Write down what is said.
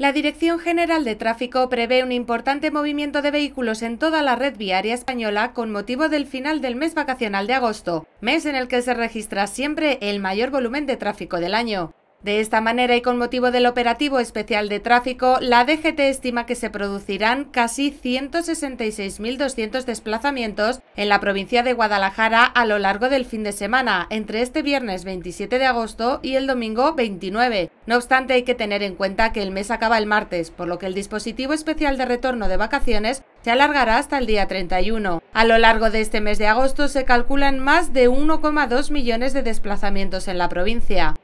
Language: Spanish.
La Dirección General de Tráfico prevé un importante movimiento de vehículos en toda la red viaria española con motivo del final del mes vacacional de agosto, mes en el que se registra siempre el mayor volumen de tráfico del año. De esta manera y con motivo del operativo especial de tráfico, la DGT estima que se producirán casi 166.200 desplazamientos en la provincia de Guadalajara a lo largo del fin de semana, entre este viernes 27 de agosto y el domingo 29. No obstante, hay que tener en cuenta que el mes acaba el martes, por lo que el dispositivo especial de retorno de vacaciones se alargará hasta el día 31. A lo largo de este mes de agosto se calculan más de 1,2 millones de desplazamientos en la provincia.